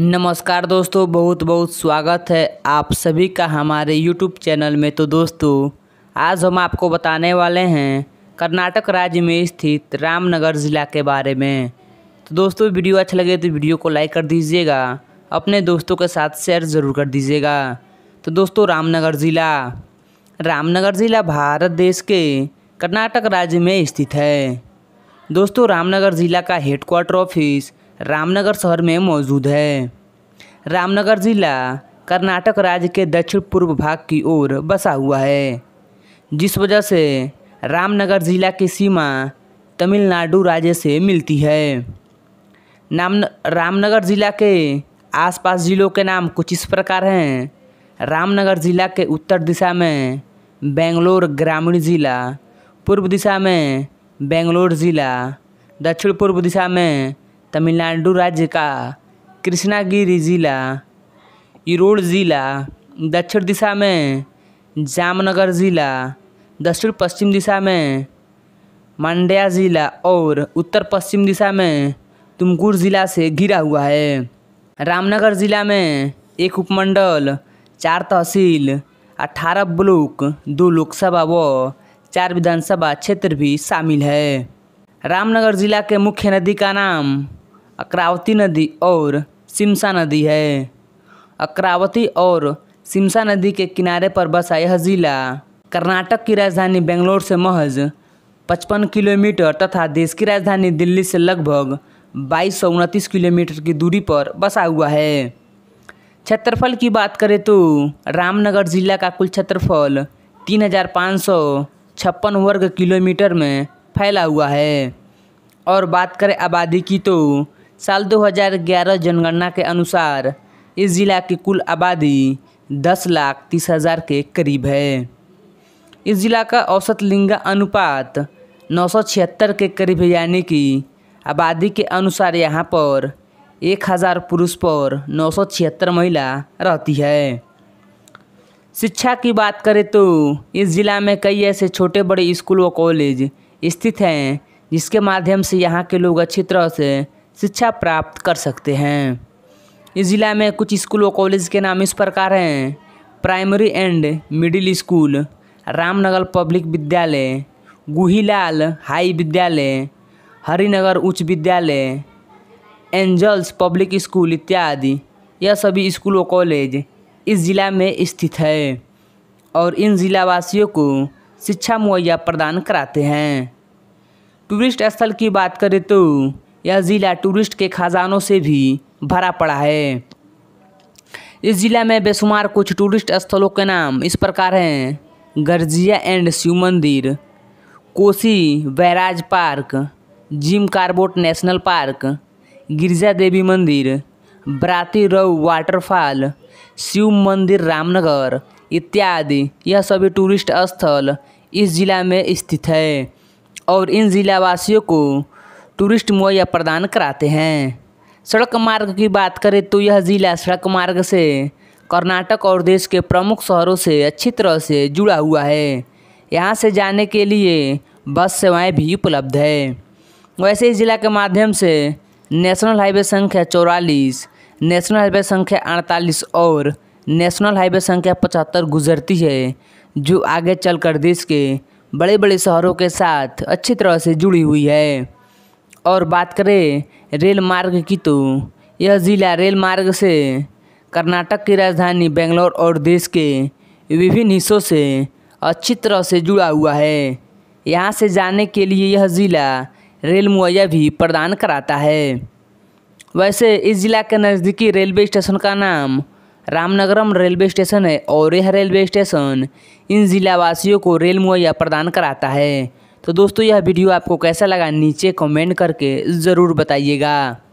नमस्कार दोस्तों बहुत बहुत स्वागत है आप सभी का हमारे YouTube चैनल में तो दोस्तों आज हम आपको बताने वाले हैं कर्नाटक राज्य में स्थित रामनगर ज़िला के बारे में तो दोस्तों वीडियो अच्छा लगे तो वीडियो को लाइक कर दीजिएगा अपने दोस्तों के साथ शेयर ज़रूर कर दीजिएगा तो दोस्तों रामनगर ज़िला रामनगर ज़िला भारत देश के कर्नाटक राज्य में स्थित है दोस्तों रामनगर ज़िला का हेडक्वार्टर ऑफिस रामनगर शहर में मौजूद है रामनगर ज़िला कर्नाटक राज्य के दक्षिण पूर्व भाग की ओर बसा हुआ है जिस वजह से रामनगर ज़िला की सीमा तमिलनाडु राज्य से मिलती है नाम रामनगर ज़िला के आसपास ज़िलों के नाम कुछ इस प्रकार हैं रामनगर ज़िला के उत्तर दिशा में बेंगलोर ग्रामीण ज़िला पूर्व दिशा में बेंगलोर ज़िला दक्षिण पूर्व दिशा में तमिलनाडु राज्य का कृष्णागिरी ज़िला इरोड़ ज़िला दक्षिण दिशा में जामनगर ज़िला दक्षिण पश्चिम दिशा में मांड्या ज़िला और उत्तर पश्चिम दिशा में तुमकुर ज़िला से घिरा हुआ है रामनगर ज़िला में एक उपमंडल चार तहसील अठारह ब्लॉक दो लोकसभा व चार विधानसभा क्षेत्र भी शामिल है रामनगर ज़िला के मुख्य नदी का नाम अक्रावती नदी और सिमसा नदी है अक्रावती और सिमसा नदी के किनारे पर बसा यह ज़िला कर्नाटक की राजधानी बेंगलोर से महज 55 किलोमीटर तथा देश की राजधानी दिल्ली से लगभग बाईस किलोमीटर की दूरी पर बसा हुआ है क्षेत्रफल की बात करें तो रामनगर ज़िला का कुल क्षेत्रफल तीन हज़ार पाँच सौ छप्पन वर्ग किलोमीटर में फैला हुआ है और बात करें आबादी की तो साल 2011 जनगणना के अनुसार इस ज़िला की कुल आबादी दस लाख तीस हज़ार के करीब है इस ज़िला का औसत लिंगा अनुपात नौ सौ छिहत्तर के करीब है यानी कि आबादी के अनुसार यहाँ पर एक हज़ार पुरुष पर नौ सौ छिहत्तर महिला रहती है शिक्षा की बात करें तो इस ज़िला में कई ऐसे छोटे बड़े स्कूल व कॉलेज स्थित हैं जिसके माध्यम से यहाँ के लोग अच्छी तरह से शिक्षा प्राप्त कर सकते हैं इस ज़िला में कुछ स्कूल और कॉलेज के नाम इस प्रकार हैं primary and middle school Ramnagar public विद्यालय गुहीलाल हाई विद्यालय हरिनगर उच्च विद्यालय एंजल्स पब्लिक स्कूल इत्यादि यह सभी स्कूल व कॉलेज इस ज़िला में स्थित है और इन ज़िलावासियों को शिक्षा मुहैया प्रदान कराते हैं टूरिस्ट स्थल की बात करें तो यह ज़िला टूरिस्ट के ख़जानों से भी भरा पड़ा है इस ज़िला में बेशुमार कुछ टूरिस्ट स्थलों के नाम इस प्रकार हैं गर्जिया एंड शिव मंदिर Kosi barrage park Jim Corbett national park Girija Devi मंदिर बराती रव वाटरफॉल शिव मंदिर रामनगर इत्यादि यह सभी टूरिस्ट स्थल इस ज़िला में स्थित है और इन ज़िलावासियों को टूरिस्ट मुहैया प्रदान कराते हैं सड़क मार्ग की बात करें तो यह ज़िला सड़क मार्ग से कर्नाटक और देश के प्रमुख शहरों से अच्छी तरह से जुड़ा हुआ है यहाँ से जाने के लिए बस सेवाएं भी उपलब्ध है वैसे ही ज़िला के माध्यम से नेशनल हाईवे संख्या चौवालीस नेशनल हाईवे संख्या अड़तालीस और नेशनल हाईवे संख्या पचहत्तर गुजरती है जो आगे चलकर देश के बड़े बड़े शहरों के साथ अच्छी तरह से जुड़ी हुई है और बात करें रेल मार्ग की तो यह ज़िला रेल मार्ग से कर्नाटक की राजधानी बेंगलोर और देश के विभिन्न हिस्सों से अच्छी तरह से जुड़ा हुआ है यहाँ से जाने के लिए यह ज़िला रेल मुहैया भी प्रदान कराता है वैसे इस ज़िला के नज़दीकी रेलवे स्टेशन का नाम रामनगरम रेलवे स्टेशन है और यह रेलवे स्टेशन इन ज़िलावासियों को रेल मुहैया प्रदान कराता है तो दोस्तों यह वीडियो आपको कैसा लगा नीचे कमेंट करके ज़रूर बताइएगा